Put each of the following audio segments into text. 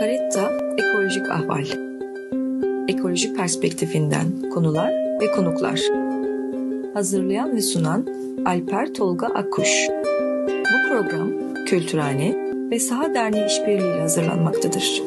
Caretta, ekolojik ahval. Ekoloji perspektifinden konular ve konuklar. Hazırlayan ve sunan Alper Tolga Akkuş. Bu program Kültürhane ve Saha Derneği işbirliğiyle hazırlanmaktadır.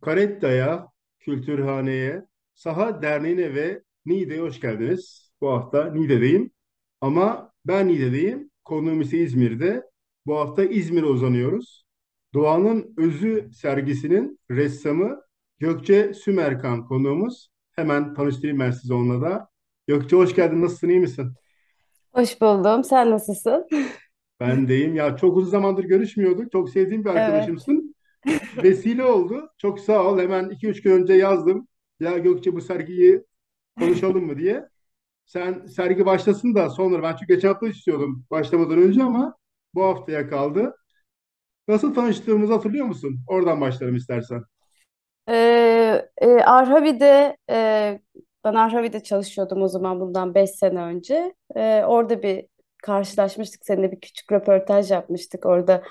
Karetta'ya, Kültürhane'ye, Saha Derneği'ne ve Niğde'ye hoş geldiniz. Bu hafta Niğde'deyim ama ben Niğde'deyim Konuğum ise İzmir'de. Bu hafta İzmir'e uzanıyoruz. Doğanın Özü sergisinin ressamı Gökçe Sümerkan konuğumuz. Hemen tanıştırayım ben sizi onunla da. Gökçe hoş geldin. Nasılsın? iyi misin? Hoş buldum. Sen nasılsın? Ben deyim. Ya çok uzun zamandır görüşmüyorduk. Çok sevdiğim bir arkadaşımsın. Evet. Vesile oldu. Çok sağ ol. Hemen 2-3 gün önce yazdım. Ya Gökçe bu sergiyi konuşalım mı diye sen sergi başlasın da sonra ben çünkü geçen hafta istiyordum başlamadan önce ama bu haftaya kaldı. Nasıl tanıştığımızı hatırlıyor musun? Oradan başlarım istersen. Ee, e, Arhavi'de e, ben Arhavi'de çalışıyordum o zaman bundan 5 sene önce. Ee, orada bir karşılaşmıştık. Seninle bir küçük röportaj yapmıştık. Orada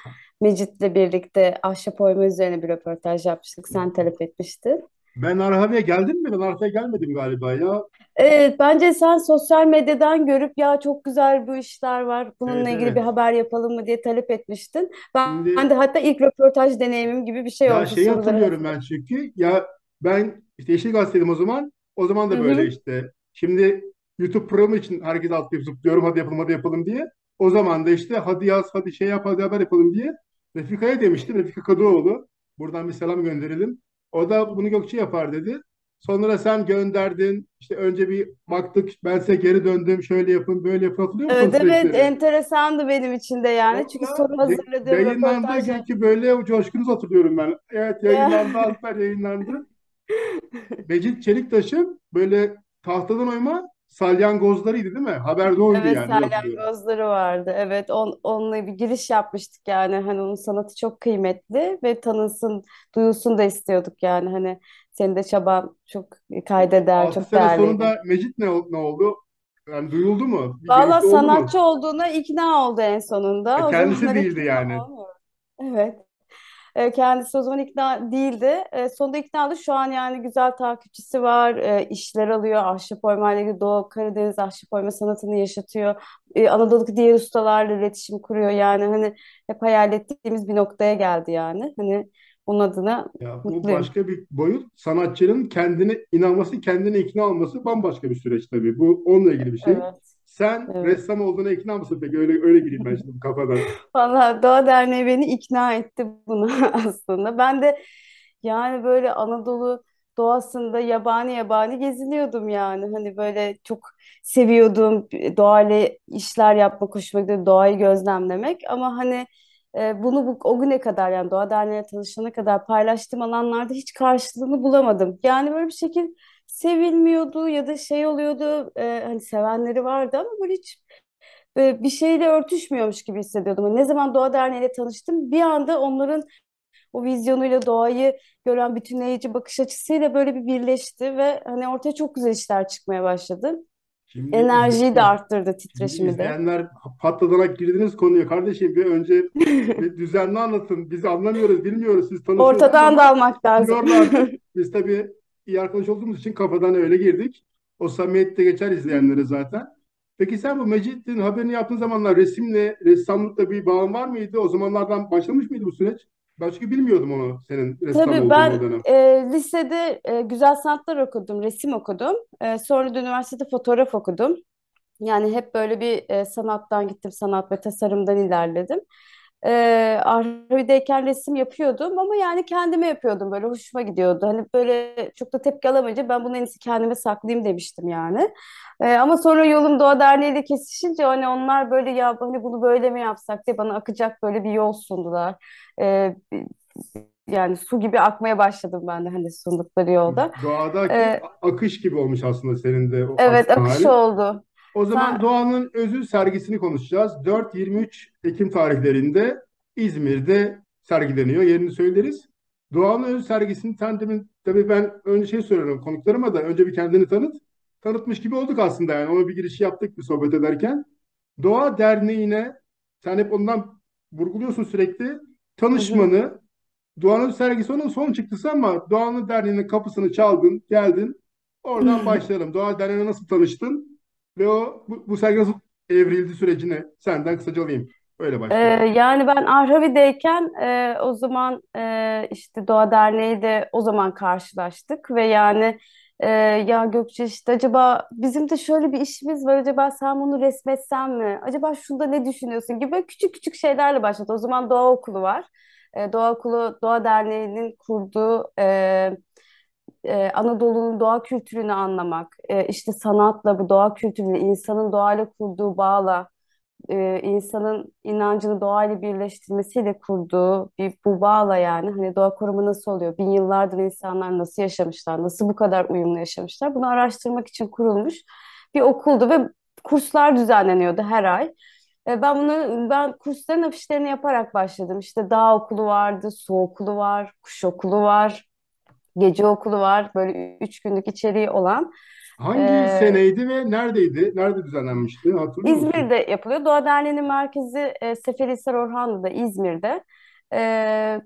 Mecit'le birlikte ahşap oyma üzerine bir röportaj yapmıştık. Sen talep etmiştin. Ben Arhavi'ye geldim mi? Ben Arhavi'ye gelmedim galiba ya. Evet, bence sen sosyal medyadan görüp ya çok güzel bu işler var, bununla Evet, ilgili bir haber yapalım mı diye talep etmiştin. Ben, Şimdi ben de hatta ilk röportaj deneyimim gibi bir şey ya oldu şeyi soruları hatırlıyorum ben çünkü. Ya ben işte Yeşil Gazete'ydim o zaman. O zaman da böyle hı. işte. Şimdi YouTube programı için herkes atlayıp zıplıyorum. Hadi yapalım, hadi yapalım diye. O zaman da işte hadi yaz, hadi şey yap, hadi haber yapalım diye. Refika'ya demiştim. Refika Kadıoğlu. Buradan bir selam gönderelim. O da bunu Gökçe yapar dedi. Sonra sen gönderdin. İşte önce bir baktık ben size geri döndüm. Şöyle yapın böyle yapın. Hatırlıyor musun? Evet evet enteresandı benim için de yani. Hatta Çünkü soru hazırladığım Yayınlandı çünkü böyle coşkunuz hatırlıyorum ben. Evet yayınlandı hatta yayınlandı. Mecit Çeliktaş'ın böyle tahtadan oyma salyangozlarıydı değil mi? Haberdoydu evet, yani. Evet salyangozları vardı. Evet on, onunla bir giriş yapmıştık yani. Hani onun sanatı çok kıymetli ve tanınsın, duyulsun da istiyorduk yani. Hani senin de çaban çok kaydeder, çok değerli. değerliydi. sonunda Mecit ne, ne oldu? Yani duyuldu mu? Bir Valla sanatçı mu? olduğuna ikna oldu en sonunda. E, o kendisi hani değildi yani. Olmuyor. Evet. E, kendisi o zaman ikna değildi. E, sonunda ikna oldu. Şu an yani güzel takipçisi var. E, işler alıyor. Ahşap oymayla ilgili Doğu Karadeniz ahşap oyma sanatını yaşatıyor. E, Anadolu'daki diğer ustalarla iletişim kuruyor. Yani hani hep hayal ettiğimiz bir noktaya geldi yani. Hani onun adına ya, bu mutluyum. başka bir boyut. Sanatçının kendine inanması, kendine ikna olması bambaşka bir süreç tabii. Bu onunla ilgili bir şey. Evet. Sen evet. ressam olduğuna ikna mısın peki? Öyle öyle gireyim ben şimdi kafadan. Valla Doğa Derneği beni ikna etti bunu aslında. Ben de yani böyle Anadolu doğasında yabani yabani geziniyordum yani. Hani böyle çok seviyordum doğayla işler yapmak hoşuma gidiyordu. Doğayı gözlemlemek ama hani e, bunu bu, o güne kadar yani Doğa Derneği'ne tanışana kadar paylaştığım alanlarda hiç karşılığını bulamadım. Yani böyle bir şekilde sevilmiyordu ya da şey oluyordu e, hani sevenleri vardı ama böyle hiç e, bir şeyle örtüşmüyormuş gibi hissediyordum. Yani ne zaman Doğa Derneği'yle tanıştım bir anda onların o vizyonuyla doğayı gören bütünleyici bakış açısıyla böyle bir birleşti ve hani ortaya çok güzel işler çıkmaya başladı. Şimdi Enerjiyi de arttırdı titreşimi şimdi de. İzleyenler patladanak girdiniz konuya. Kardeşim bir önce bir düzenli anlatın. Biz anlamıyoruz, bilmiyoruz. Siz tanışıyorsunuz. Ortadan da lazım. Biz tabii iyi arkadaş olduğumuz için kafadan öyle girdik. O samimiyet geçer izleyenlere zaten. Peki sen bu Mecit'in haberini yaptığın zamanlar resimle, ressamlıkla bir bağın var mıydı? O zamanlardan başlamış mıydı bu süreç? Ben çünkü bilmiyordum onu senin ressam Tabii olduğunu ben o dönem. E, lisede e, güzel sanatlar okudum, resim okudum. E, sonra da üniversitede fotoğraf okudum. Yani hep böyle bir e, sanattan gittim, sanat ve tasarımdan ilerledim e, ee, Arhavi'deyken resim yapıyordum ama yani kendime yapıyordum böyle hoşuma gidiyordu. Hani böyle çok da tepki alamayınca ben bunu en iyisi kendime saklayayım demiştim yani. E, ama sonra yolum Doğa Derneği ile kesişince hani onlar böyle ya hani bunu böyle mi yapsak diye bana akacak böyle bir yol sundular. E, yani su gibi akmaya başladım ben de hani sundukları yolda. Doğada ee, akış gibi olmuş aslında senin de. O evet akış hali. oldu. O zaman ben... Doğan'ın Özü sergisini konuşacağız. 4-23 Ekim tarihlerinde İzmir'de sergileniyor. Yerini söyleriz. Doğan'ın Özü sergisini tanıtımın tabii ben önce şey söylüyorum konuklarıma da önce bir kendini tanıt. Tanıtmış gibi olduk aslında yani. Ona bir giriş yaptık bir sohbet ederken. Doğa Derneği'ne sen hep ondan vurguluyorsun sürekli. Tanışmanı, evet. Doğan'ın sergisi onun son çıktısı ama Doğan'ın Derneği'nin kapısını çaldın, geldin. Oradan hmm. başlayalım. Doğa Derneği'ne nasıl tanıştın? Ve o bu, bu sergi nasıl evrildi sürecini senden kısaca alayım. Öyle ee, başlayalım. Ee, yani ben Arhavi'deyken e, o zaman e, işte Doğa Derneği de o zaman karşılaştık ve yani e, ya Gökçe işte acaba bizim de şöyle bir işimiz var acaba sen bunu resmetsen mi? Acaba şunda ne düşünüyorsun gibi böyle küçük küçük şeylerle başladı. O zaman Doğa Okulu var. E, Doğa Okulu Doğa Derneği'nin kurduğu e, e, Anadolu'nun doğa kültürünü anlamak, e, işte sanatla bu doğa kültürünü, insanın doğayla kurduğu bağla, e, insanın inancını doğayla birleştirmesiyle kurduğu bir bu bağla yani hani doğa koruma nasıl oluyor? Bin yıllardır insanlar nasıl yaşamışlar? Nasıl bu kadar uyumlu yaşamışlar? Bunu araştırmak için kurulmuş bir okuldu ve kurslar düzenleniyordu her ay. E, ben bunu ben kursların afişlerini yaparak başladım. İşte dağ okulu vardı, su okulu var, kuş okulu var gece okulu var. Böyle üç günlük içeriği olan. Hangi ee, seneydi ve neredeydi? Nerede düzenlenmişti? Hatırlıyor musun? İzmir'de yapılıyor. Doğa Derneği'nin merkezi e, Seferihisar Orhanlı'da, İzmir'de. E,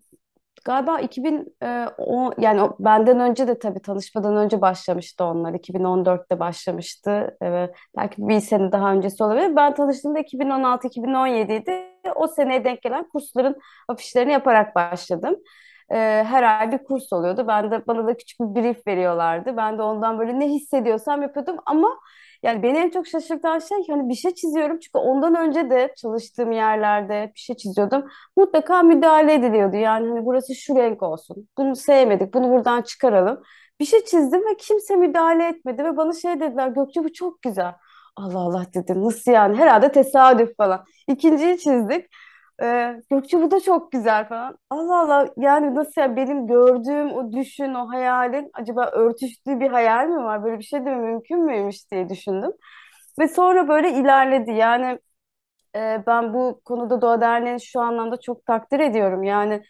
galiba 2010 yani benden önce de tabii tanışmadan önce başlamıştı onlar. 2014'te başlamıştı. Ee, belki bir sene daha öncesi olabilir. Ben tanıştığımda 2016-2017 idi. O seneye denk gelen kursların afişlerini yaparak başladım e, her ay bir kurs oluyordu. Ben de bana da küçük bir brief veriyorlardı. Ben de ondan böyle ne hissediyorsam yapıyordum ama yani beni en çok şaşırtan şey hani bir şey çiziyorum çünkü ondan önce de çalıştığım yerlerde bir şey çiziyordum. Mutlaka müdahale ediliyordu. Yani hani burası şu renk olsun. Bunu sevmedik. Bunu buradan çıkaralım. Bir şey çizdim ve kimse müdahale etmedi ve bana şey dediler Gökçe bu çok güzel. Allah Allah dedim nasıl yani herhalde tesadüf falan. İkinciyi çizdik. Ee, Gökçe bu da çok güzel falan. Allah Allah yani nasıl ya benim gördüğüm o düşün o hayalin acaba örtüştüğü bir hayal mi var? Böyle bir şey de mümkün müymüş diye düşündüm. Ve sonra böyle ilerledi yani e, ben bu konuda Doğa Derneği'ni şu anlamda çok takdir ediyorum. Yani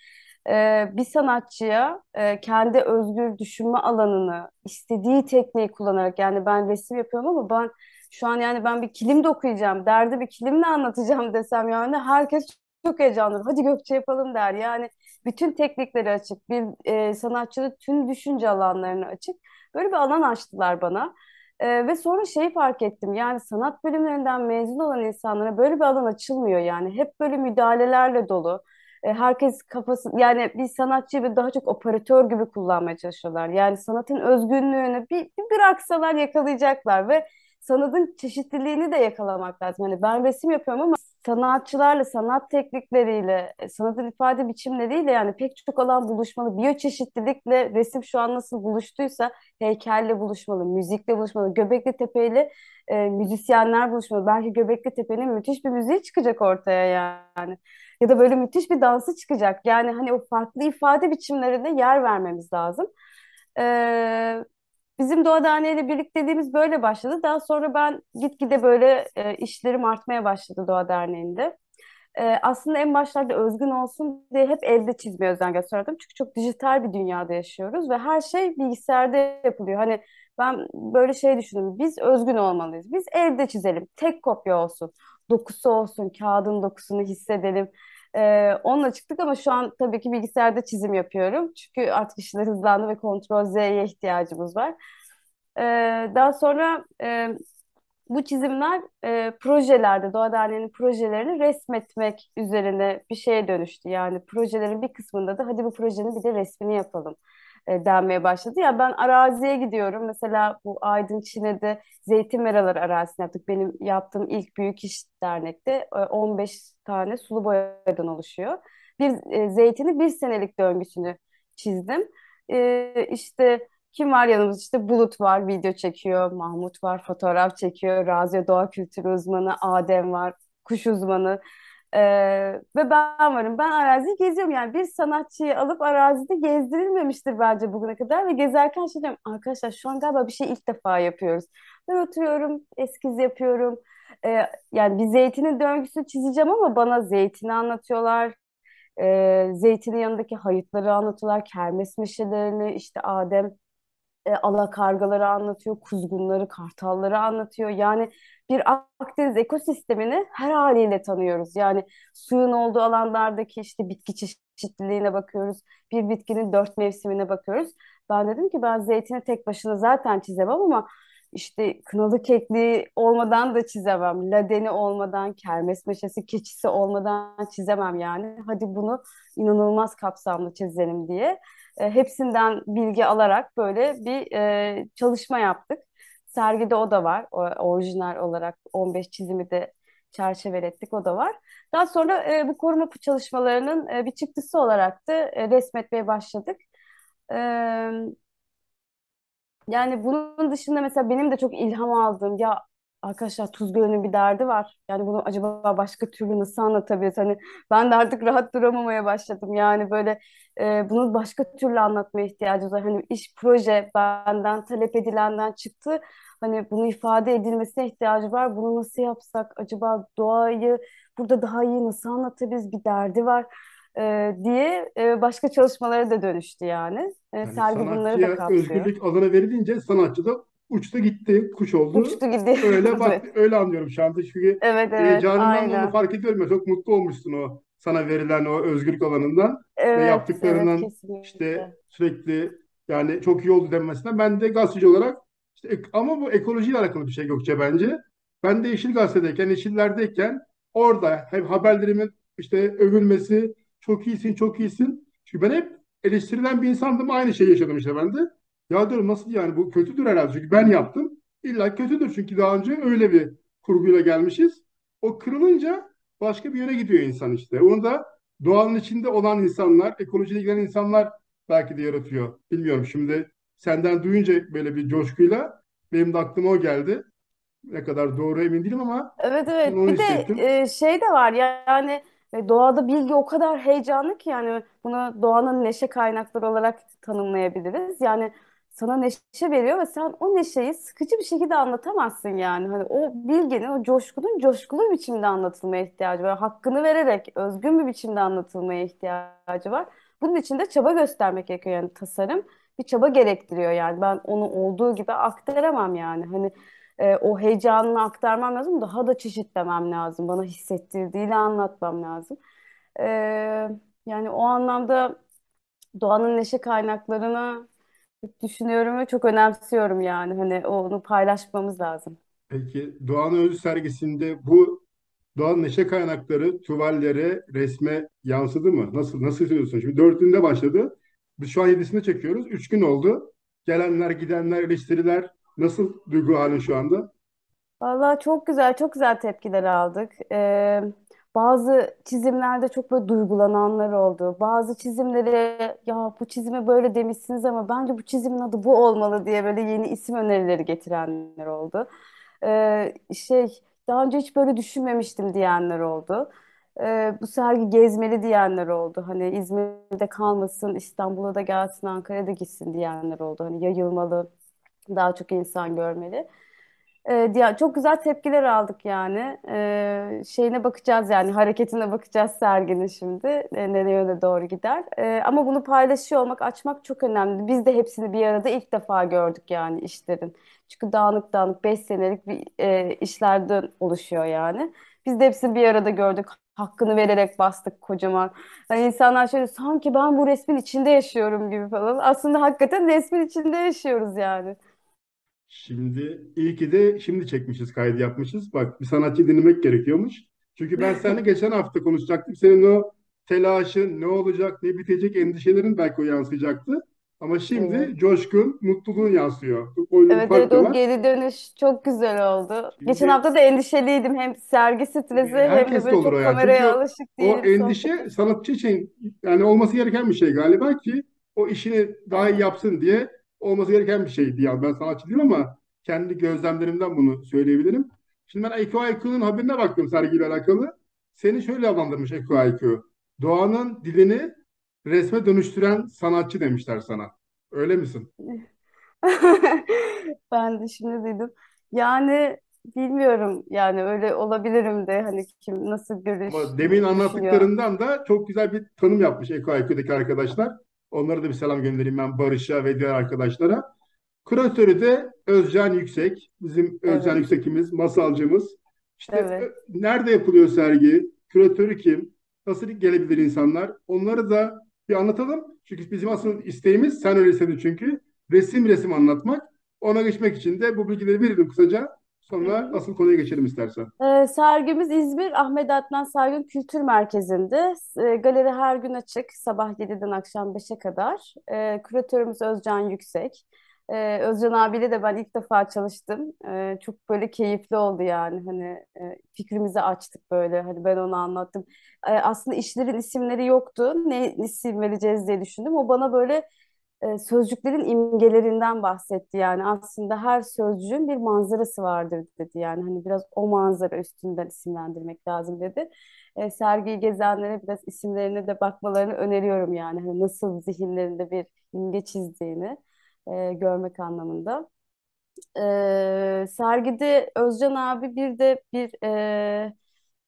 e, bir sanatçıya e, kendi özgür düşünme alanını, istediği tekniği kullanarak yani ben resim yapıyorum ama ben şu an yani ben bir kilim de okuyacağım derdi bir kilimle anlatacağım desem yani herkes çok heyecanlanırım. Hadi Gökçe yapalım der. Yani bütün teknikleri açık. Bir e, sanatçının tüm düşünce alanlarını açık. Böyle bir alan açtılar bana. E, ve sonra şeyi fark ettim. Yani sanat bölümlerinden mezun olan insanlara böyle bir alan açılmıyor yani. Hep böyle müdahalelerle dolu. E, herkes kafası yani bir sanatçıyı bir daha çok operatör gibi kullanmaya çalışıyorlar. Yani sanatın özgünlüğünü bir, bir bıraksalar yakalayacaklar ve sanatın çeşitliliğini de yakalamak lazım. Hani ben resim yapıyorum ama sanatçılarla, sanat teknikleriyle, e, sanatın ifade biçimleriyle yani pek çok alan buluşmalı. Biyoçeşitlilikle resim şu an nasıl buluştuysa heykelle buluşmalı, müzikle buluşmalı, Göbekli Tepe'yle e, müzisyenler buluşmalı. Belki Göbekli Tepe'nin müthiş bir müziği çıkacak ortaya yani. Ya da böyle müthiş bir dansı çıkacak. Yani hani o farklı ifade biçimlerine yer vermemiz lazım. Ee, Bizim doğa Doğadaneye birlikteliğimiz böyle başladı. Daha sonra ben gitgide böyle e, işlerim artmaya başladı Doğa Derneği'nde. E, aslında en başlarda özgün olsun diye hep elde çizmeye özen gösterdim. Çünkü çok dijital bir dünyada yaşıyoruz ve her şey bilgisayarda yapılıyor. Hani ben böyle şey düşündüm. Biz özgün olmalıyız. Biz elde çizelim. Tek kopya olsun. Dokusu olsun. Kağıdın dokusunu hissedelim. Ee, onunla çıktık ama şu an tabii ki bilgisayarda çizim yapıyorum. Çünkü artık işler hızlandı ve kontrol Z'ye ihtiyacımız var. Ee, daha sonra e, bu çizimler e, projelerde, Doğa Derneği'nin projelerini resmetmek üzerine bir şeye dönüştü. Yani projelerin bir kısmında da hadi bu projenin bir de resmini yapalım e, denmeye başladı. Ya ben araziye gidiyorum. Mesela bu Aydın Çine'de zeytin meraları arazisini yaptık. Benim yaptığım ilk büyük iş dernekte 15 e, tane sulu boyadan oluşuyor. Bir e, zeytini bir senelik döngüsünü çizdim. E, işte kim var yanımızda? İşte Bulut var, video çekiyor. Mahmut var, fotoğraf çekiyor. Raziye doğa kültürü uzmanı, Adem var, kuş uzmanı. Ee, ve ben varım. Ben araziyi geziyorum. Yani bir sanatçıyı alıp arazide gezdirilmemiştir bence bugüne kadar. Ve gezerken şey diyorum. Arkadaşlar şu an galiba bir şey ilk defa yapıyoruz. Ben oturuyorum, eskiz yapıyorum. Ee, yani bir zeytinin döngüsünü çizeceğim ama bana zeytini anlatıyorlar. Ee, zeytinin yanındaki hayıtları anlatıyorlar. Kermes meşelerini, işte Adem e, alakargaları anlatıyor, kuzgunları, kartalları anlatıyor. Yani bir Akdeniz ekosistemini her haliyle tanıyoruz. Yani suyun olduğu alanlardaki işte bitki çeşitliliğine bakıyoruz. Bir bitkinin dört mevsimine bakıyoruz. Ben dedim ki ben zeytini tek başına zaten çizemem ama işte kınalı kekli olmadan da çizemem. Ladeni olmadan, kermes meşesi, keçisi olmadan çizemem yani. Hadi bunu inanılmaz kapsamlı çizelim diye e, hepsinden bilgi alarak böyle bir e, çalışma yaptık. Sergide o da var. O, orijinal olarak 15 çizimi de çerçevelettik o da var. Daha sonra e, bu koruma çalışmalarının e, bir çıktısı olarak da e, resmetmeye başladık. E, yani bunun dışında mesela benim de çok ilham aldığım ya arkadaşlar Tuz Gölü'nün bir derdi var. Yani bunu acaba başka türlü nasıl anlatabiliriz? Hani ben de artık rahat duramamaya başladım. Yani böyle e, bunu başka türlü anlatmaya ihtiyacımız var. Hani iş proje benden talep edilenden çıktı. Hani bunu ifade edilmesine ihtiyacı var. Bunu nasıl yapsak? Acaba doğayı burada daha iyi nasıl anlatabiliriz? Bir derdi var e, diye e, başka çalışmalara da dönüştü yani. E, yani sergi bunları da kapsıyor. özgürlük alanı verilince sanatçı da uçtu gitti kuş oldu. Uçtu gitti. Öyle bak öyle anlıyorum şu anda çünkü evet, evet, e, heyecanından onu fark ediyorum. Ya, çok mutlu olmuşsun o sana verilen o özgürlük alanından evet, ve yaptıklarından evet, kesinlikle. işte sürekli yani çok iyi oldu denmesinden ben de gazeteci olarak işte, ama bu ekolojiyle alakalı bir şey Gökçe bence. Ben de Yeşil Gazete'deyken, Yeşillerdeyken orada hep haberlerimin işte övülmesi, çok iyisin, çok iyisin. Çünkü ben hep eleştirilen bir insandım. Aynı şeyi yaşadım işte ben de. Ya diyorum nasıl yani bu kötüdür herhalde çünkü ben yaptım. İlla kötüdür çünkü daha önce öyle bir kurguyla gelmişiz. O kırılınca başka bir yere gidiyor insan işte. Onu da doğanın içinde olan insanlar, ekolojiyle ilgilenen insanlar belki de yaratıyor. Bilmiyorum şimdi senden duyunca böyle bir coşkuyla benim de aklıma o geldi. Ne kadar doğru emin değilim ama Evet evet. onu Bir de e, şey de var yani e, doğada bilgi o kadar heyecanlı ki yani bunu doğanın neşe kaynakları olarak tanımlayabiliriz. Yani sana neşe veriyor ve sen o neşeyi sıkıcı bir şekilde anlatamazsın yani. Hani o bilginin, o coşkunun coşkulu bir biçimde anlatılmaya ihtiyacı var. Hakkını vererek özgün bir biçimde anlatılmaya ihtiyacı var. Bunun için de çaba göstermek gerekiyor yani tasarım bir çaba gerektiriyor yani. Ben onu olduğu gibi aktaramam yani. Hani e, o heyecanını aktarmam lazım. Daha da çeşitlemem lazım. Bana hissettirdiğiyle anlatmam lazım. E, yani o anlamda doğanın neşe kaynaklarını Düşünüyorum ve çok önemsiyorum yani. Hani onu paylaşmamız lazım. Peki Doğan Öz sergisinde bu Doğan neşe kaynakları tuvallere, resme yansıdı mı? Nasıl nasıl hissediyorsun? Şimdi dördünde başladı. Biz şu an yedisini çekiyoruz. Üç gün oldu. Gelenler, gidenler, eleştiriler nasıl duygu halin şu anda? Vallahi çok güzel, çok güzel tepkiler aldık. Ee, bazı çizimlerde çok böyle duygulananlar oldu. Bazı çizimlere ya bu çizime böyle demişsiniz ama bence bu çizimin adı bu olmalı diye böyle yeni isim önerileri getirenler oldu. Ee, şey daha önce hiç böyle düşünmemiştim diyenler oldu. Ee, bu sergi gezmeli diyenler oldu. Hani İzmir'de kalmasın, İstanbul'a da gelsin, Ankara'da gitsin diyenler oldu. Hani yayılmalı, daha çok insan görmeli. E, ee, diye, çok güzel tepkiler aldık yani. E, şeyine bakacağız yani hareketine bakacağız serginin şimdi. E, nereye yöne doğru gider. E, ama bunu paylaşıyor olmak, açmak çok önemli. Biz de hepsini bir arada ilk defa gördük yani işlerin. Çünkü dağınık dağınık beş senelik bir e, işlerden oluşuyor yani. Biz de hepsini bir arada gördük. Hakkını vererek bastık kocaman. Yani insanlar şöyle sanki ben bu resmin içinde yaşıyorum gibi falan. Aslında hakikaten resmin içinde yaşıyoruz yani. Şimdi iyi ki de şimdi çekmişiz, kaydı yapmışız. Bak bir sanatçı dinlemek gerekiyormuş. Çünkü ben seninle geçen hafta konuşacaktım. Senin o telaşın, ne olacak, ne bitecek endişelerin belki o yansıyacaktı. Ama şimdi Evet. coşkun, mutluluğun yansıyor. Oyunun Evet evet farkı o var. geri dönüş çok güzel oldu. Geçen hafta da endişeliydim. Hem sergi stresi hem de böyle olur çok yani. Çünkü kameraya alışık değilim O endişe sanatçı için yani olması gereken bir şey galiba ki o işini daha iyi yapsın diye olması gereken bir şeydi. Yani ben sanatçı değilim ama kendi gözlemlerimden bunu söyleyebilirim. Şimdi ben EQIQ'nun haberine baktım sergiyle alakalı. Seni şöyle adlandırmış EQIQ. Doğanın dilini resme dönüştüren sanatçı demişler sana. Öyle misin? ben de şimdi duydum. Yani bilmiyorum yani öyle olabilirim de hani kim nasıl görüş Ama demin anlattıklarından da çok güzel bir tanım yapmış EQIQ'daki arkadaşlar. Onlara da bir selam göndereyim ben Barış'a ve diğer arkadaşlara. Küratörü de Özcan Yüksek. Bizim evet. Özcan Yüksek'imiz, masalcımız. İşte evet. E, nerede yapılıyor sergi? Küratörü kim? Nasıl gelebilir insanlar? Onları da bir anlatalım. Çünkü bizim asıl isteğimiz, sen öyle istedin çünkü, resim resim anlatmak. Ona geçmek için de bu bilgileri verelim kısaca. Sonra asıl konuya geçelim istersen. Ee, sergimiz İzmir Ahmet Adnan Saygın Kültür Merkezi'nde. Ee, galeri her gün açık sabah 7'den akşam 5'e kadar. Ee, küratörümüz Özcan Yüksek. Ee, Özcan abiyle de ben ilk defa çalıştım. Ee, çok böyle keyifli oldu yani. Hani e, fikrimizi açtık böyle. Hani ben onu anlattım. Ee, aslında işlerin isimleri yoktu. Ne isim vereceğiz diye düşündüm. O bana böyle e, sözcüklerin imgelerinden bahsetti yani aslında her sözcüğün bir manzarası vardır dedi yani hani biraz o manzara üstünden isimlendirmek lazım dedi. E, sergiyi gezenlere biraz isimlerine de bakmalarını öneriyorum yani hani nasıl zihinlerinde bir imge çizdiğini e, görmek anlamında. E, sergide Özcan abi bir de bir e,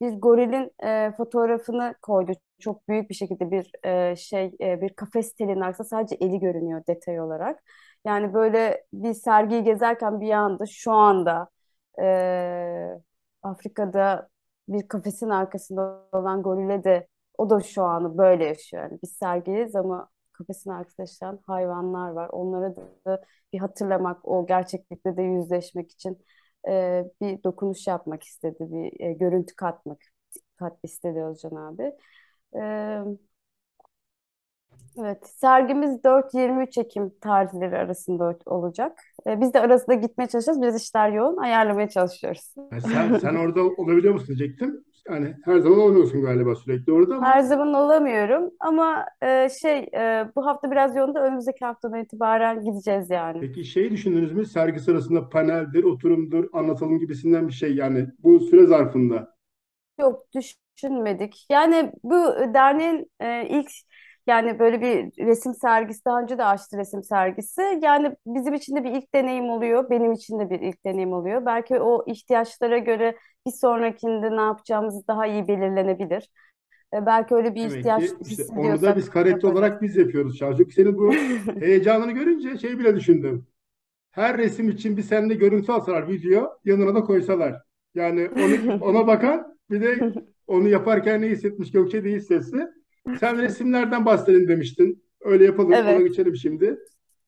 biz gorilin e, fotoğrafını koydu. Çok büyük bir şekilde bir e, şey e, bir kafes telinin arkasında sadece eli görünüyor detay olarak. Yani böyle bir sergiyi gezerken bir anda şu anda e, Afrika'da bir kafesin arkasında olan gorile de o da şu anı böyle yaşıyor. Yani biz sergiyiz ama kafesin arkasında yaşayan hayvanlar var. Onlara da bir hatırlamak, o gerçeklikte de yüzleşmek için e, bir dokunuş yapmak istedi, bir e, görüntü katmak kat istedi Özcan abi. E, evet, sergimiz 4-23 Ekim tarihleri arasında olacak. E, biz de arasında gitmeye çalışacağız. Biraz işler yoğun, ayarlamaya çalışıyoruz. sen, sen orada olabiliyor musun diyecektim yani her zaman olmuyorsun galiba sürekli orada ama. Her zaman olamıyorum ama e, şey e, bu hafta biraz yoğunda önümüzdeki haftadan itibaren gideceğiz yani. Peki şey düşündünüz mü sergi sırasında paneldir, oturumdur, anlatalım gibisinden bir şey yani bu süre zarfında? Yok düşünmedik. Yani bu derneğin e, ilk yani böyle bir resim sergisi daha önce de açtı resim sergisi. Yani bizim için de bir ilk deneyim oluyor. Benim için de bir ilk deneyim oluyor. Belki o ihtiyaçlara göre bir sonrakinde ne yapacağımız daha iyi belirlenebilir. E, belki öyle bir ihtiyaç Demek ki, işte, Onu da biz karette olarak biz yapıyoruz Şarjuk. Senin bu heyecanını görünce şey bile düşündüm. Her resim için bir sende görüntü alsalar video yanına da koysalar. Yani onu, ona bakan bir de onu yaparken ne hissetmiş Gökçe diye hissetsi. Sen resimlerden bahsedelim demiştin. Öyle yapalım evet. ona geçelim şimdi.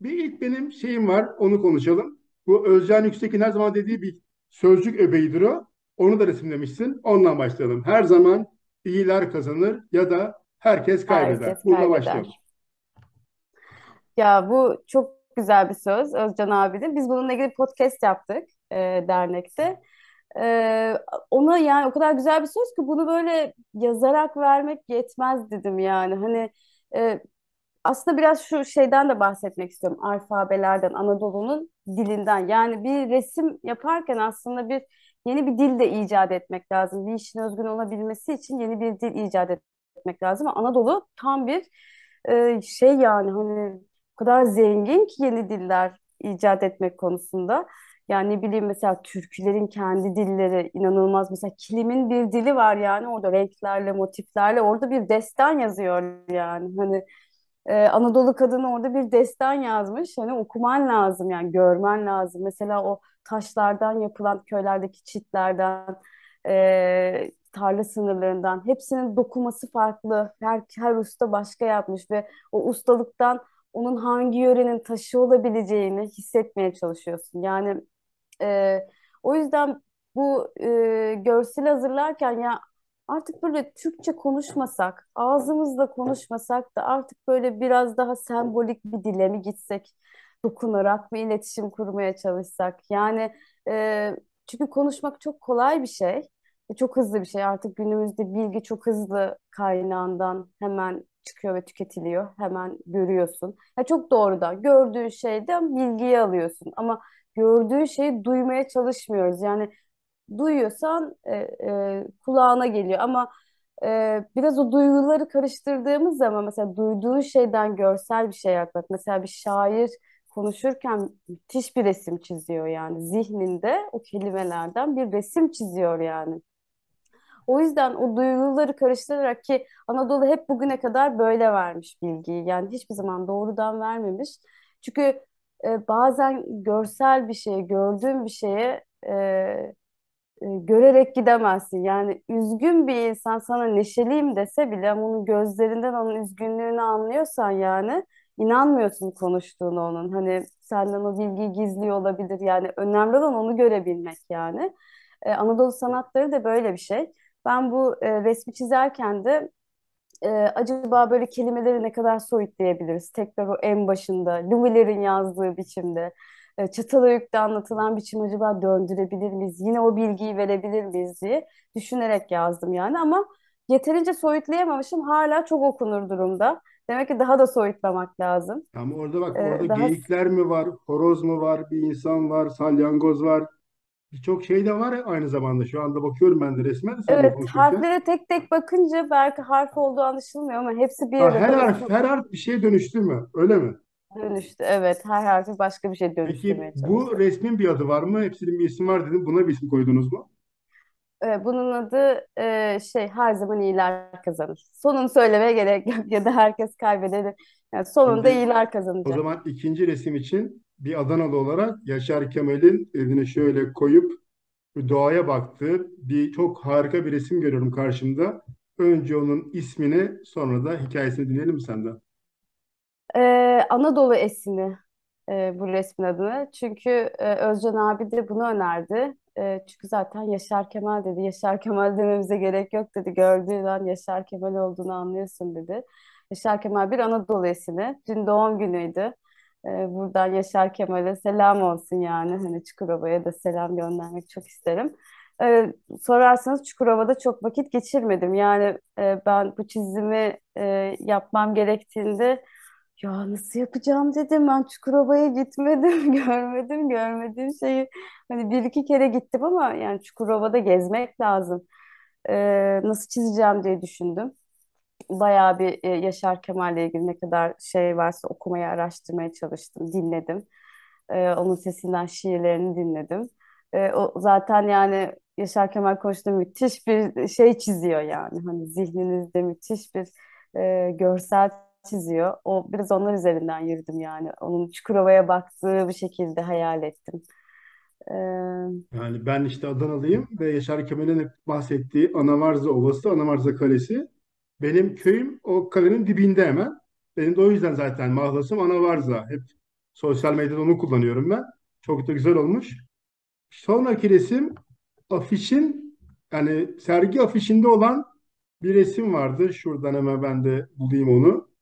Bir ilk benim şeyim var onu konuşalım. Bu Özcan Yüksek'in her zaman dediği bir sözcük öbeğidir o. Onu da resimlemişsin. Ondan başlayalım. Her zaman iyiler kazanır ya da herkes kaybeder. Herkes Burada başlayalım. Ya bu çok güzel bir söz Özcan abinin. Biz bununla ilgili podcast yaptık e, dernekte. E, ona yani o kadar güzel bir söz ki bunu böyle yazarak vermek yetmez dedim yani. Hani e, aslında biraz şu şeyden de bahsetmek istiyorum. Alfabelerden, Anadolu'nun dilinden. Yani bir resim yaparken aslında bir yeni bir dil de icat etmek lazım. Bir işin özgün olabilmesi için yeni bir dil icat etmek lazım. Anadolu tam bir e, şey yani hani o kadar zengin ki yeni diller icat etmek konusunda. Yani ne bileyim mesela türkülerin kendi dilleri inanılmaz. Mesela kilimin bir dili var yani orada renklerle, motiflerle orada bir destan yazıyor yani. Hani e, Anadolu kadını orada bir destan yazmış. Hani okuman lazım yani görmen lazım. Mesela o taşlardan yapılan köylerdeki çitlerden e, tarla sınırlarından hepsinin dokuması farklı. Her, her usta başka yapmış ve o ustalıktan onun hangi yörenin taşı olabileceğini hissetmeye çalışıyorsun. Yani e, o yüzden bu e, görsel hazırlarken ya artık böyle Türkçe konuşmasak, ağzımızla konuşmasak da artık böyle biraz daha sembolik bir dile mi gitsek, dokunarak mı iletişim kurmaya çalışsak. Yani e, çünkü konuşmak çok kolay bir şey, çok hızlı bir şey. Artık günümüzde bilgi çok hızlı kaynağından hemen çıkıyor ve tüketiliyor. Hemen görüyorsun. Ya çok doğrudan gördüğün şeyden bilgiyi alıyorsun ama gördüğün şeyi duymaya çalışmıyoruz. Yani duyuyorsan e, e, kulağına geliyor ama e, biraz o duyguları karıştırdığımız zaman mesela duyduğu şeyden görsel bir şey yapmak mesela bir şair konuşurken müthiş bir resim çiziyor yani zihninde o kelimelerden bir resim çiziyor yani. O yüzden o duyguları karıştırarak ki Anadolu hep bugüne kadar böyle vermiş bilgiyi. Yani hiçbir zaman doğrudan vermemiş. Çünkü e, bazen görsel bir şeye, gördüğüm bir şeye e, e, görerek gidemezsin. Yani üzgün bir insan sana neşeliyim dese bile ama onun gözlerinden onun üzgünlüğünü anlıyorsan yani inanmıyorsun konuştuğunu onun. Hani senden o bilgiyi gizliyor olabilir yani önemli olan onu görebilmek yani. E, Anadolu sanatları da böyle bir şey. Ben bu e, resmi çizerken de e, acaba böyle kelimeleri ne kadar soyutlayabiliriz? Tekrar o en başında, Lumiler'in yazdığı biçimde e, Çatalhöyük'te anlatılan biçim acaba döndürebilir miyiz? Yine o bilgiyi verebilir miyiz diye düşünerek yazdım yani ama yeterince soyutlayamamışım hala çok okunur durumda. Demek ki daha da soyutlamak lazım. Ama orada bak e, orada ee, daha... geyikler mi var, horoz mu var, bir insan var, salyangoz var. Birçok şey de var aynı zamanda. Şu anda bakıyorum ben de resmen. Evet, harflere tek tek bakınca belki harf olduğu anlaşılmıyor ama hepsi bir ha, arada. her harf, her harf bir şeye dönüştü mü? Öyle mi? Dönüştü. Evet. Her harfi başka bir şey dönüştürmeye Peki çalışıyor. bu resmin bir adı var mı? Hepsinin bir isim var dedim. Buna bir isim koydunuz mu? Ee, bunun adı e, şey her zaman iyiler kazanır. Sonunu söylemeye gerek yok ya da herkes kaybeder. Yani sonunda Şimdi iyiler o zaman ikinci resim için bir Adanalı olarak Yaşar Kemal'in elini şöyle koyup doğaya baktığı bir çok harika bir resim görüyorum karşımda. Önce onun ismini sonra da hikayesini dinleyelim mi senden? Ee, Anadolu esini e, bu resmin adını. Çünkü e, Özcan abi de bunu önerdi. E, çünkü zaten Yaşar Kemal dedi. Yaşar Kemal dememize gerek yok dedi. Gördüğün an Yaşar Kemal olduğunu anlıyorsun dedi. Yaşar Kemal bir Anadolu esini. Dün doğum günüydü. E, buradan Yaşar Kemal'e selam olsun yani. Hani Çukurova'ya da selam göndermek çok isterim. E, sorarsanız Çukurova'da çok vakit geçirmedim. Yani e, ben bu çizimi e, yapmam gerektiğinde ya nasıl yapacağım dedim. Ben Çukurova'ya gitmedim, görmedim, görmediğim şeyi. Hani bir iki kere gittim ama yani Çukurova'da gezmek lazım. Ee, nasıl çizeceğim diye düşündüm. Bayağı bir e, Yaşar Kemal'le ilgili ne kadar şey varsa okumaya, araştırmaya çalıştım, dinledim. Ee, onun sesinden şiirlerini dinledim. Ee, o zaten yani Yaşar Kemal Koç müthiş bir e, şey çiziyor yani. Hani zihninizde müthiş bir e, görsel çiziyor. O biraz onlar üzerinden yürüdüm yani. Onun Çukurova'ya baktığı bir şekilde hayal ettim. Ee... Yani ben işte Adanalıyım ve Yaşar Kemal'in hep bahsettiği Anavarza Ovası, Anavarza Kalesi. Benim köyüm o kalenin dibinde hemen. Benim de o yüzden zaten mahlasım Anavarza. Hep sosyal medyada onu kullanıyorum ben. Çok da güzel olmuş. Sonraki resim afişin yani sergi afişinde olan bir resim vardı. Şuradan hemen ben de bulayım onu.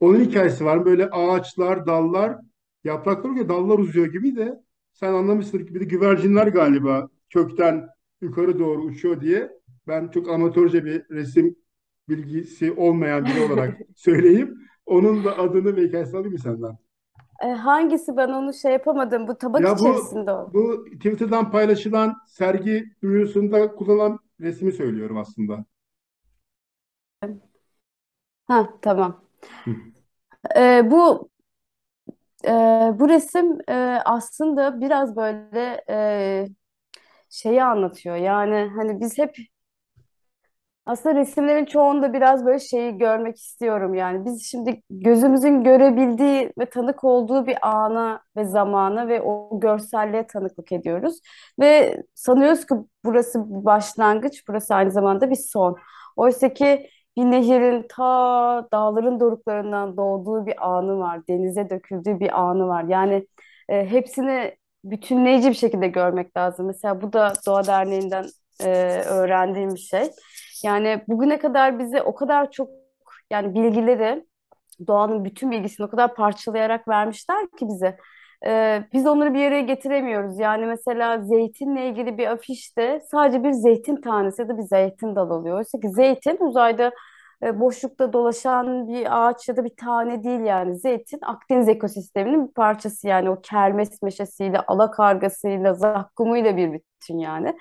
Onun hikayesi var. Böyle ağaçlar, dallar, yapraklar oluyor, dallar uzuyor gibi de sen anlamışsın gibi de güvercinler galiba kökten yukarı doğru uçuyor diye. Ben çok amatörce bir resim bilgisi olmayan biri olarak söyleyeyim. Onun da adını ve hikayesini alayım mı senden? E, hangisi ben onu şey yapamadım. Bu tabak ya bu, içerisinde o. Bu Twitter'dan paylaşılan sergi duyurusunda kullanılan resmi söylüyorum aslında. Ha tamam. E, bu e, bu resim e, aslında biraz böyle e, şeyi anlatıyor. Yani hani biz hep aslında resimlerin çoğunda biraz böyle şeyi görmek istiyorum yani. Biz şimdi gözümüzün görebildiği ve tanık olduğu bir ana ve zamana ve o görselliğe tanıklık ediyoruz. Ve sanıyoruz ki burası başlangıç, burası aynı zamanda bir son. Oysa ki bir nehirin ta dağların doruklarından doğduğu bir anı var. Denize döküldüğü bir anı var. Yani e, hepsini bütünleyici bir şekilde görmek lazım. Mesela bu da Doğa Derneği'nden e, öğrendiğim bir şey. Yani bugüne kadar bize o kadar çok yani bilgileri doğanın bütün bilgisini o kadar parçalayarak vermişler ki bize. Ee, biz onları bir yere getiremiyoruz. Yani mesela zeytinle ilgili bir afişte sadece bir zeytin tanesi ya da bir zeytin dalı oluyor. Oysa ki zeytin uzayda e, boşlukta dolaşan bir ağaç ya da bir tane değil yani. Zeytin Akdeniz ekosisteminin bir parçası yani o kermes meşesiyle, ala kargasıyla zakkumuyla bir bütün yani.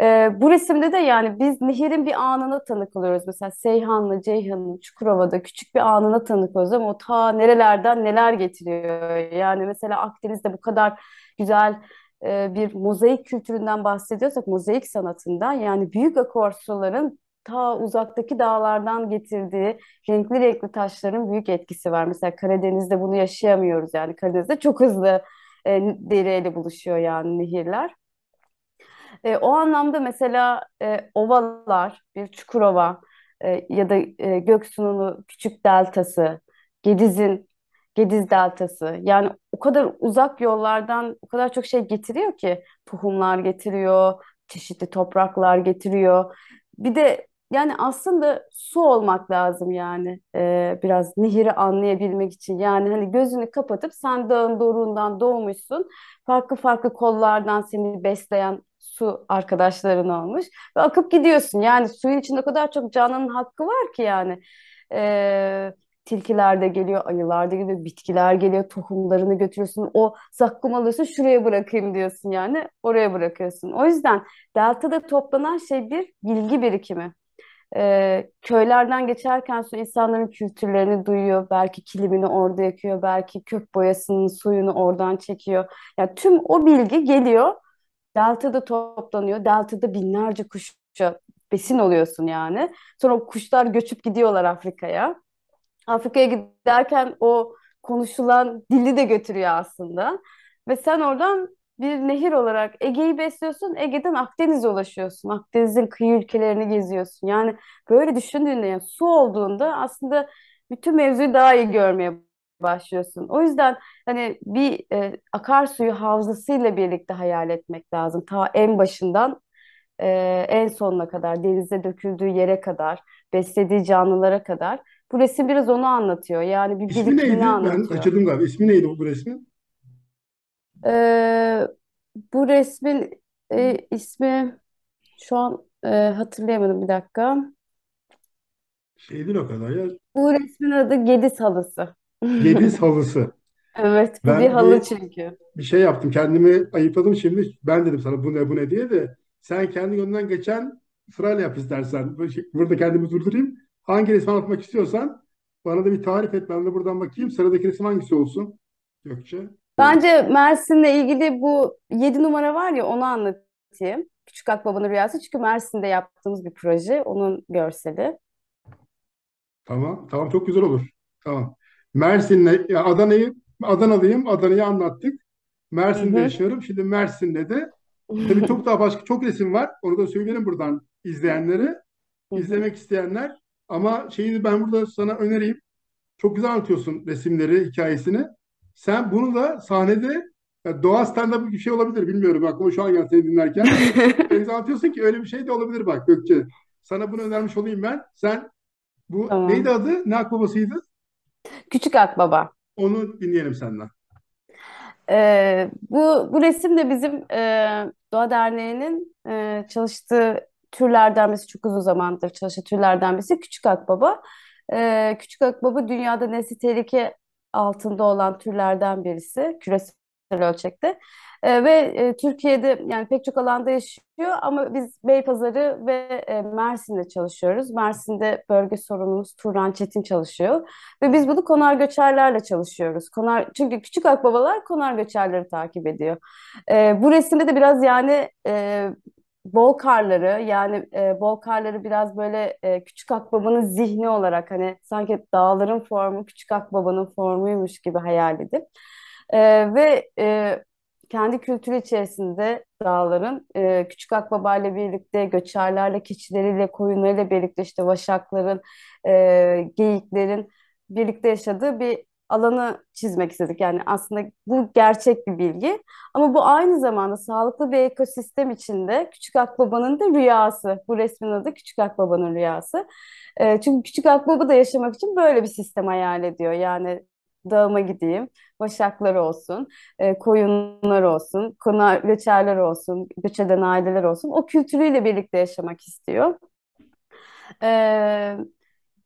E, bu resimde de yani biz nehirin bir anına tanık oluyoruz. Mesela Seyhan'la Ceyhan'ın Çukurova'da küçük bir anına tanık oluyoruz ama o ta nerelerden neler getiriyor. Yani mesela Akdeniz'de bu kadar güzel e, bir mozaik kültüründen bahsediyorsak, mozaik sanatından yani büyük akorsuların ta uzaktaki dağlardan getirdiği renkli renkli taşların büyük etkisi var. Mesela Karadeniz'de bunu yaşayamıyoruz yani Karadeniz'de çok hızlı e, deriyle buluşuyor yani nehirler. E, o anlamda mesela e, ovalar, bir Çukurova e, ya da e, Göksu'nun küçük deltası, Gediz'in Gediz Deltası. Yani o kadar uzak yollardan o kadar çok şey getiriyor ki tohumlar getiriyor, çeşitli topraklar getiriyor. Bir de yani aslında su olmak lazım yani ee, biraz nehiri anlayabilmek için. Yani hani gözünü kapatıp sen dağın doruğundan doğmuşsun. Farklı farklı kollardan seni besleyen su arkadaşların olmuş ve akıp gidiyorsun. Yani suyun içinde o kadar çok canlının hakkı var ki yani. Ee, tilkiler de geliyor, ayılar da geliyor, bitkiler geliyor, tohumlarını götürüyorsun. O zakkum alıyorsun, şuraya bırakayım diyorsun yani, oraya bırakıyorsun. O yüzden deltada toplanan şey bir bilgi birikimi. Ee, köylerden geçerken su insanların kültürlerini duyuyor. Belki kilimini orada yakıyor, belki kök boyasının suyunu oradan çekiyor. Yani tüm o bilgi geliyor Delta'da toplanıyor. Delta'da binlerce kuşa besin oluyorsun yani. Sonra o kuşlar göçüp gidiyorlar Afrika'ya. Afrika'ya giderken o konuşulan dili de götürüyor aslında. Ve sen oradan bir nehir olarak Ege'yi besliyorsun, Ege'den Akdeniz'e ulaşıyorsun. Akdeniz'in kıyı ülkelerini geziyorsun. Yani böyle düşündüğünde yani su olduğunda aslında bütün mevzuyu daha iyi görmeye başlıyorsun. O yüzden hani bir e, akarsuyu havzasıyla birlikte hayal etmek lazım. Ta en başından e, en sonuna kadar, denize döküldüğü yere kadar, beslediği canlılara kadar. Bu resim biraz onu anlatıyor. Yani bir İsmi birikimini neydi? anlatıyor. Ben kaçırdım galiba. İsmi neydi bu resmin? E, bu resmin e, ismi şu an e, hatırlayamadım bir dakika. Şey değil o kadar ya. Bu resmin adı Gediz Halısı. Gediz halısı. Evet, ben bir halı bir, çünkü. Bir şey yaptım. Kendimi ayıpladım şimdi. Ben dedim sana bu ne bu ne diye de sen kendi yönünden geçen sırayla yap istersen. Şey, burada kendimi durdurayım. Hangi resim anlatmak istiyorsan bana da bir tarif et. Ben de buradan bakayım. Sıradaki resim hangisi olsun? Gökçe. Bence Mersin'le ilgili bu 7 numara var ya onu anlatayım. Küçük Akbaba'nın rüyası. Çünkü Mersin'de yaptığımız bir proje. Onun görseli. Tamam. Tamam çok güzel olur. Tamam. Mersin'le Adana'yı Adanalıyım. Adana'yı anlattık. Mersin'de Hı-hı. yaşıyorum. Şimdi Mersin'de de tabii çok daha başka çok resim var. Onu da söyleyelim buradan izleyenlere. izlemek isteyenler. Ama şeyi ben burada sana önereyim. Çok güzel anlatıyorsun resimleri, hikayesini. Sen bunu da sahnede yani doğa stand bir şey olabilir bilmiyorum. Aklıma şu an geldi seni dinlerken. Öyle anlatıyorsun ki öyle bir şey de olabilir bak Gökçe. Sana bunu önermiş olayım ben. Sen bu tamam. neydi adı? Ne akbabasıydı? Küçük Akbaba. Onu dinleyelim senden. Ee, bu, bu resim de bizim e, Doğa Derneği'nin e, çalıştığı türlerden birisi, çok uzun zamandır çalıştığı türlerden birisi Küçük Akbaba. Ee, Küçük Akbaba dünyada nesli tehlike altında olan türlerden birisi küresel ölçekte. Ee, ve e, Türkiye'de yani pek çok alanda yaşıyor ama biz Beypazarı ve e, Mersin'de çalışıyoruz. Mersin'de bölge sorumlumuz Turan Çetin çalışıyor ve biz bunu konar göçerlerle çalışıyoruz. Konar çünkü küçük akbabalar konar göçerleri takip ediyor. E, bu resimde de biraz yani e, bol karları yani e, bol karları biraz böyle e, küçük akbabanın zihni olarak hani sanki dağların formu küçük akbabanın formuymuş gibi hayal edip e, ve e, kendi kültürü içerisinde dağların e, küçük ile birlikte göçerlerle, keçileriyle, koyunlarıyla birlikte işte vaşakların, e, geyiklerin birlikte yaşadığı bir alanı çizmek istedik. Yani aslında bu gerçek bir bilgi. Ama bu aynı zamanda sağlıklı bir ekosistem içinde Küçük Akbaba'nın da rüyası. Bu resmin adı Küçük Akbaba'nın rüyası. E, çünkü Küçük Akbaba da yaşamak için böyle bir sistem hayal ediyor. Yani dağıma gideyim. Başaklar olsun, e, koyunlar olsun, konar, göçerler olsun, göç eden aileler olsun. O kültürüyle birlikte yaşamak istiyor. E,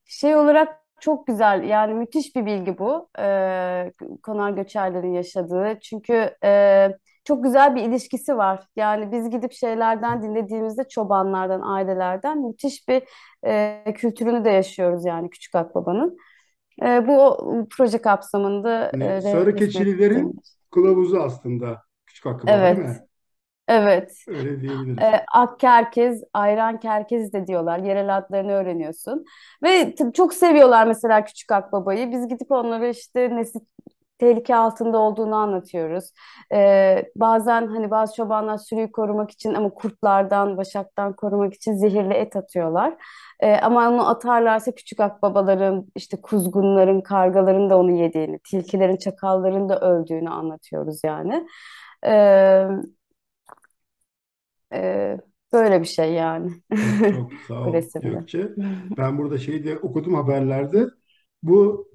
şey olarak çok güzel yani müthiş bir bilgi bu e, konar göçerlerin yaşadığı. Çünkü e, çok güzel bir ilişkisi var. Yani biz gidip şeylerden dinlediğimizde çobanlardan, ailelerden müthiş bir e, kültürünü de yaşıyoruz yani Küçük Akbaba'nın. E, bu o, ıı, proje kapsamında Yani e, sarı keçilerin kılavuzu aslında küçük akıma Evet. değil mi? Evet. Öyle diyebiliriz. E, ak kerkez, ayran kerkez de diyorlar. Yerel adlarını öğreniyorsun. Ve t- çok seviyorlar mesela Küçük Akbaba'yı. Biz gidip onlara işte nesil tehlike altında olduğunu anlatıyoruz. Ee, bazen hani bazı çobanlar sürüyü korumak için ama kurtlardan, başaktan korumak için zehirli et atıyorlar. Ee, ama onu atarlarsa küçük akbabaların, işte kuzgunların, kargaların da onu yediğini, tilkilerin, çakalların da öldüğünü anlatıyoruz yani. Ee, e, böyle bir şey yani. Çok sağ ol Gökçe. Ben burada şeyi de okudum haberlerde. Bu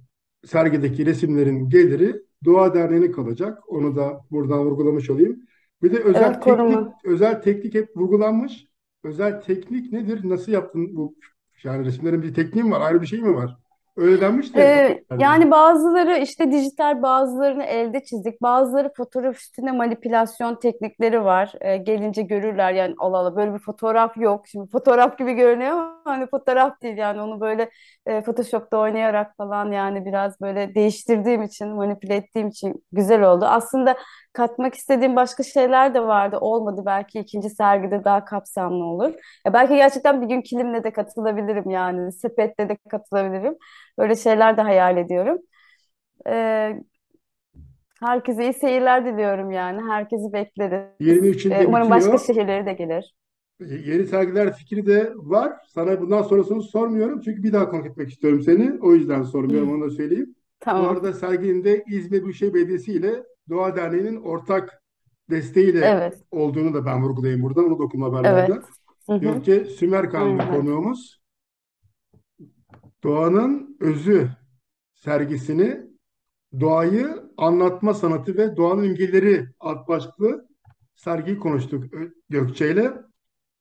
sergideki resimlerin geliri Doğa Derneği'ne kalacak. Onu da buradan vurgulamış olayım. Bir de özel evet, teknik, özel teknik hep vurgulanmış. Özel teknik nedir? Nasıl yaptın bu? Yani resimlerin bir tekniği mi var? Ayrı bir şey mi var? Öyle denmiş de. Ee, yani bazıları işte dijital bazılarını elde çizik, Bazıları fotoğraf üstünde manipülasyon teknikleri var. Ee, gelince görürler yani Allah Allah böyle bir fotoğraf yok. Şimdi fotoğraf gibi görünüyor ama hani fotoğraf değil yani onu böyle e, Photoshop'ta oynayarak falan yani biraz böyle değiştirdiğim için manipüle ettiğim için güzel oldu. Aslında katmak istediğim başka şeyler de vardı. Olmadı belki ikinci sergide daha kapsamlı olur. Ya belki gerçekten bir gün kilimle de katılabilirim yani. Sepetle de katılabilirim. Böyle şeyler de hayal ediyorum. Ee, herkese iyi seyirler diliyorum yani. Herkesi bekleriz. 23'ünde ee, Umarım bitiyor. başka şehirleri de gelir. Ee, yeni sergiler fikri de var. Sana bundan sonrasını sormuyorum. Çünkü bir daha konuk etmek istiyorum seni. O yüzden sormuyorum. Hı. Onu da söyleyeyim. Tamam. Bu arada serginde de İzmir Büyükşehir Belediyesi ile Doğa Derneği'nin ortak desteğiyle evet. olduğunu da ben vurgulayayım buradan. Onu da okuma haberlerde. Evet. Hı hı. Diyor ki Sümerkan konuğumuz. Doğanın özü sergisini doğayı anlatma sanatı ve doğanın imgeleri alt başlıklı sergiyi konuştuk Gökçe ile.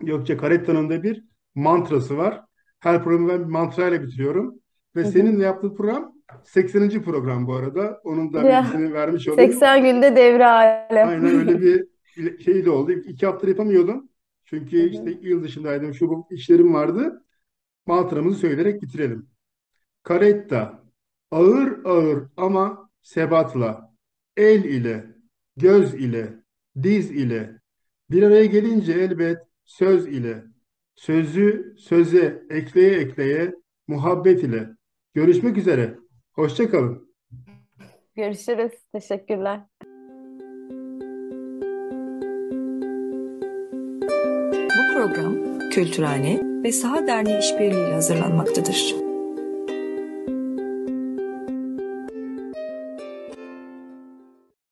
Gökçe Karetta'nın da bir mantrası var. Her programı ben bir mantrayla bitiriyorum. Ve hı hı. seninle yaptığın program 80. program bu arada. Onun da bilgisini vermiş oldum. 80 günde devre alem. Aynen öyle bir şey de oldu. İki hafta yapamıyordum. Çünkü işte yıl dışındaydım. Şu bu işlerim vardı. Mantramızı söyleyerek bitirelim. Karetta ağır ağır ama sebatla el ile, göz ile, diz ile bir araya gelince elbet söz ile sözü söze ekleye ekleye muhabbet ile görüşmek üzere. Hoşçakalın. Görüşürüz. Teşekkürler. Bu program Kültürhane ve Saha Derneği işbirliğiyle hazırlanmaktadır.